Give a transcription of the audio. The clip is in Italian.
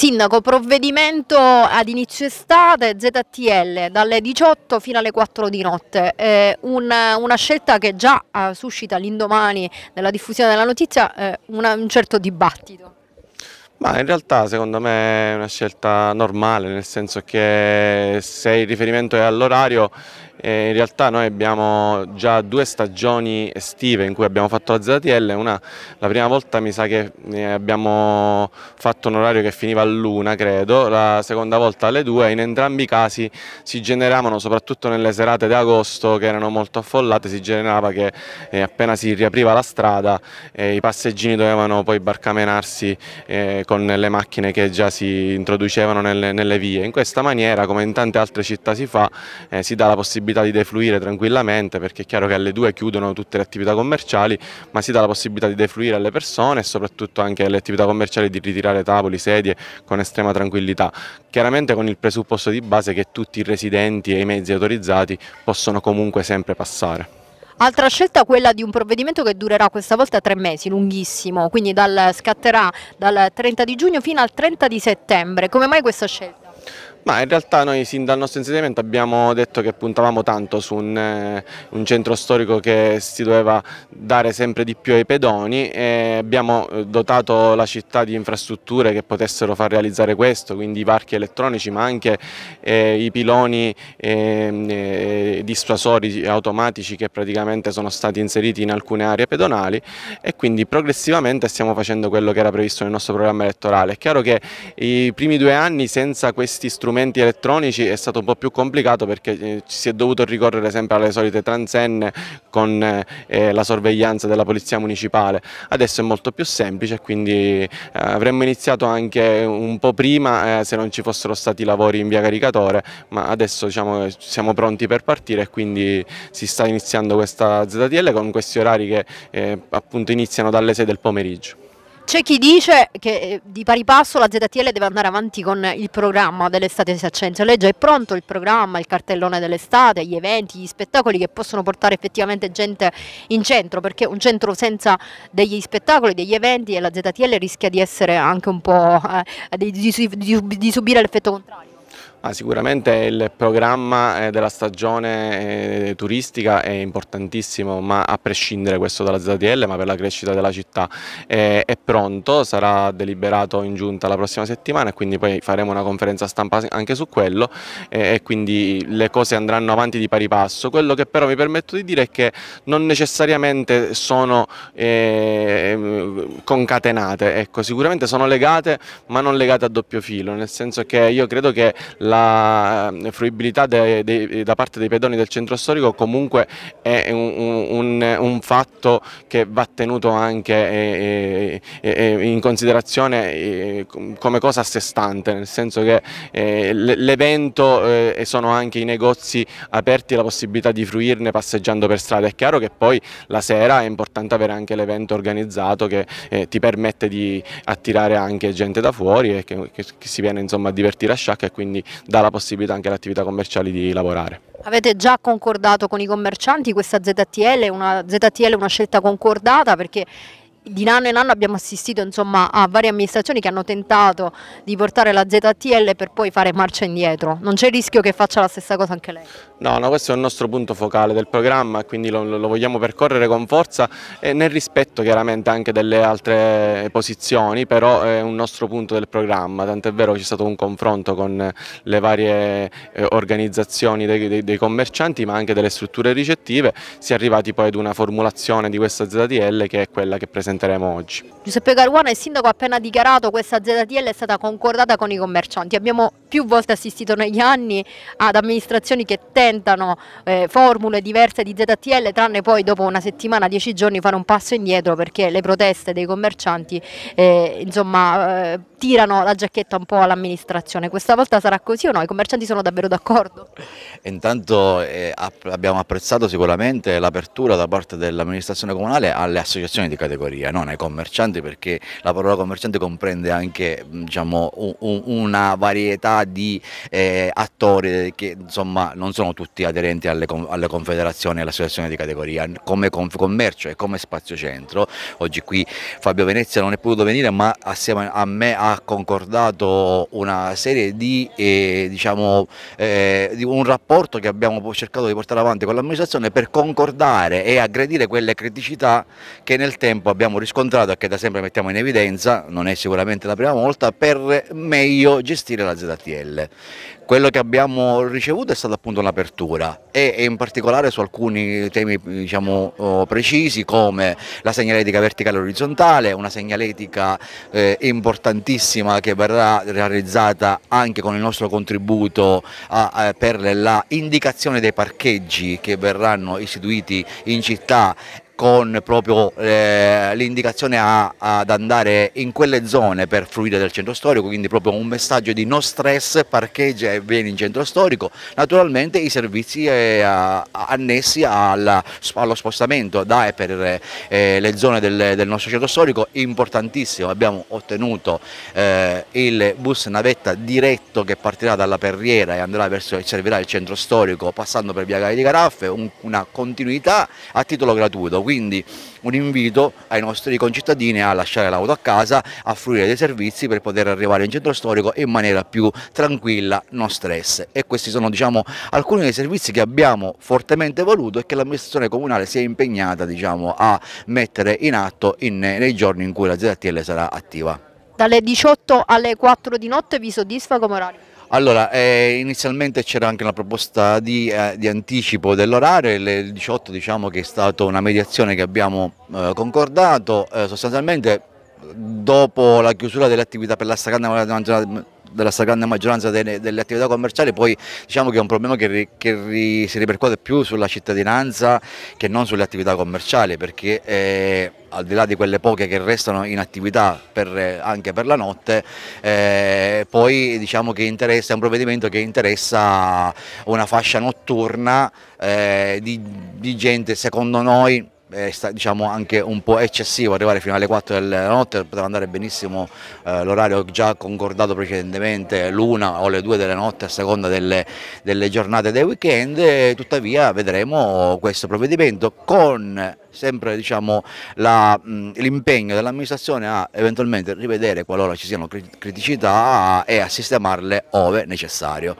Sindaco, provvedimento ad inizio estate, ZTL, dalle 18 fino alle 4 di notte, eh, una, una, scelta che già eh, suscita l'indomani della diffusione della notizia eh, una, un certo dibattito. Ma in realtà secondo me è una scelta normale, nel senso che se il riferimento è all'orario, eh, in realtà noi abbiamo già due stagioni estive in cui abbiamo fatto la ZTL, una, la prima volta mi sa che eh, abbiamo fatto un orario che finiva all'una credo, la seconda volta alle due, in entrambi i casi si generavano, soprattutto nelle serate di agosto che erano molto affollate, si generava che eh, appena si riapriva la strada eh, i passeggini dovevano poi barcamenarsi eh, con le macchine che già si introducevano nelle, nelle vie. In questa maniera, come in tante altre città si fa, eh, si dà la possibilità di defluire tranquillamente perché è chiaro che alle due chiudono tutte le attività commerciali, ma si dà la possibilità di defluire alle persone e soprattutto anche alle attività commerciali di ritirare tavoli, sedie con estrema tranquillità. Chiaramente con il presupposto di base che tutti i residenti e i mezzi autorizzati possono comunque sempre passare. Altra scelta quella di un provvedimento che durerà questa volta tre mesi, lunghissimo, quindi dal, scatterà dal 30 di giugno fino al 30 di settembre. Come mai questa scelta? Ma in realtà noi sin dal nostro insediamento abbiamo detto che puntavamo tanto su un, eh, un, centro storico che si doveva dare sempre di più ai pedoni e abbiamo eh, dotato la città di infrastrutture che potessero far realizzare questo, quindi i parchi elettronici ma anche eh, i piloni ehm, eh, dissuasori automatici che praticamente sono stati inseriti in alcune aree pedonali e quindi progressivamente stiamo facendo quello che era previsto nel nostro programma elettorale. È chiaro che i primi due anni senza questi strumenti strumenti elettronici è stato un po' più complicato perché eh, si è dovuto ricorrere sempre alle solite transenne con eh, eh, la sorveglianza della polizia municipale. Adesso è molto più semplice quindi eh, avremmo iniziato anche un po' prima eh, se non ci fossero stati lavori in via caricatore ma adesso diciamo, eh, siamo pronti per partire e quindi si sta iniziando questa ZTL con questi orari che appunto iniziano dalle 6 del pomeriggio. C'è chi dice che eh, di pari passo la ZTL deve andare avanti con il programma dell'estate di lei già è pronto il programma, il cartellone dell'estate, gli eventi, gli spettacoli che possono portare effettivamente gente in centro, perché un centro senza degli spettacoli, degli eventi e la ZTL rischia di essere anche un po' eh, di, di, di, di subire l'effetto contrario. Ah, sicuramente il programma eh, della stagione eh, turistica è importantissimo, ma a prescindere questo dalla ZTL, ma per la crescita della città eh, è, pronto, sarà deliberato in giunta la prossima settimana e quindi poi faremo una conferenza stampa anche su quello e quindi le cose andranno avanti di pari passo. Quello che però mi permetto di dire è che non necessariamente sono ehm, concatenate, ecco, sicuramente sono legate ma non legate a doppio filo, nel senso che io credo che la la ehm, fruibilità de, de, da parte dei pedoni del centro storico comunque è un, un, un fatto che va tenuto anche eh, eh, eh, in considerazione come cosa a sé stante, nel senso che l'evento e sono anche i negozi aperti la possibilità di fruirne passeggiando per strada. È chiaro che poi la sera è importante avere anche l'evento organizzato che ti permette di attirare anche gente da fuori e che, che si viene insomma a divertire a sciacca e quindi dà la possibilità anche alle attività commerciali di lavorare. Avete già concordato con i commercianti questa ZTL, una, ZTL è una scelta concordata perché di anno in anno abbiamo assistito insomma, a varie amministrazioni che hanno tentato di portare la ZTL per poi fare marcia indietro. Non c'è il rischio che faccia la stessa cosa anche lei? No, no questo è il nostro punto focale del programma, quindi lo, lo vogliamo percorrere con forza e nel rispetto chiaramente anche delle altre posizioni, però è un nostro punto del programma, tant'è vero che c'è stato un confronto con le varie eh, organizzazioni dei, dei, dei commercianti ma anche delle strutture ricettive, si è arrivati poi ad una formulazione di questa ZTL che è quella che presenta presenteremo oggi. Giuseppe Caruana, il sindaco ha appena dichiarato che questa ZTL è stata concordata con i commercianti. Abbiamo più volte assistito negli anni ad amministrazioni che tentano eh, formule diverse di ZTL, tranne poi dopo una settimana, dieci giorni fare un passo indietro perché le proteste dei commercianti eh, insomma, eh, tirano la giacchetta un po' all'amministrazione. Questa volta sarà così o no? I commercianti sono davvero d'accordo? Intanto eh, abbiamo apprezzato sicuramente l'apertura da parte dell'amministrazione comunale alle associazioni di categoria categoria, non ai commercianti, perché la parola commerciante comprende anche diciamo, un, una varietà di eh, attori che insomma non sono tutti aderenti alle, alle confederazioni e all'associazione di categoria, come commercio e come Spazio Centro. Oggi qui Fabio Venezia non è potuto venire, ma assieme a me ha concordato una serie di, eh, diciamo, eh, di un rapporto che abbiamo cercato di portare avanti con l'amministrazione per concordare e aggredire quelle criticità che nel tempo abbiamo abbiamo riscontrato e che da sempre mettiamo in evidenza, non è sicuramente la prima volta, per meglio gestire la ZTL. Quello che abbiamo ricevuto è stata appunto un'apertura e in particolare su alcuni temi diciamo, oh, precisi come la segnaletica verticale e orizzontale, una segnaletica eh, importantissima che verrà realizzata anche con il nostro contributo a, a, per la indicazione dei parcheggi che verranno istituiti in città con proprio eh, l'indicazione ad andare in quelle zone per fruire del centro storico, quindi proprio un messaggio di no stress, parcheggia e vieni in centro storico, naturalmente i servizi eh, annessi alla, allo spostamento da e per eh, le zone del, del, nostro centro storico, importantissimo, abbiamo ottenuto eh, il bus navetta diretto che partirà dalla Perriera e andrà verso servirà il centro storico passando per via Gai di Garaffe, un, una continuità a titolo gratuito, quindi un invito ai nostri concittadini a lasciare l'auto a casa, a fruire dei servizi per poter arrivare in centro storico in maniera più tranquilla, non stress. E questi sono diciamo, alcuni dei servizi che abbiamo fortemente voluto e che l'amministrazione comunale si è impegnata diciamo, a mettere in atto in, nei giorni in cui la ZTL sarà attiva. Dalle 18 alle 4 di notte vi soddisfa come orario? Allora, eh, inizialmente c'era anche una proposta di, eh, di anticipo dell'orario, il 18 diciamo che è stata una mediazione che abbiamo eh, concordato, eh, sostanzialmente dopo la chiusura delle attività per la stragrande della stragrande maggioranza delle, delle, attività commerciali, poi diciamo che è un problema che, ri, che ri, si ripercuote più sulla cittadinanza che non sulle attività commerciali, perché eh, al di là di quelle poche che restano in attività per, anche per la notte, eh, poi diciamo che interessa, è un provvedimento che interessa una fascia notturna eh, di, di gente, secondo noi, è diciamo, anche un po' eccessivo arrivare fino alle 4 della notte, poteva andare benissimo eh, l'orario già concordato precedentemente, l'una o le due della notte a seconda delle, delle giornate dei weekend, tuttavia vedremo questo provvedimento con sempre diciamo, l'impegno dell'amministrazione a eventualmente rivedere qualora ci siano criticità e a sistemarle ove necessario.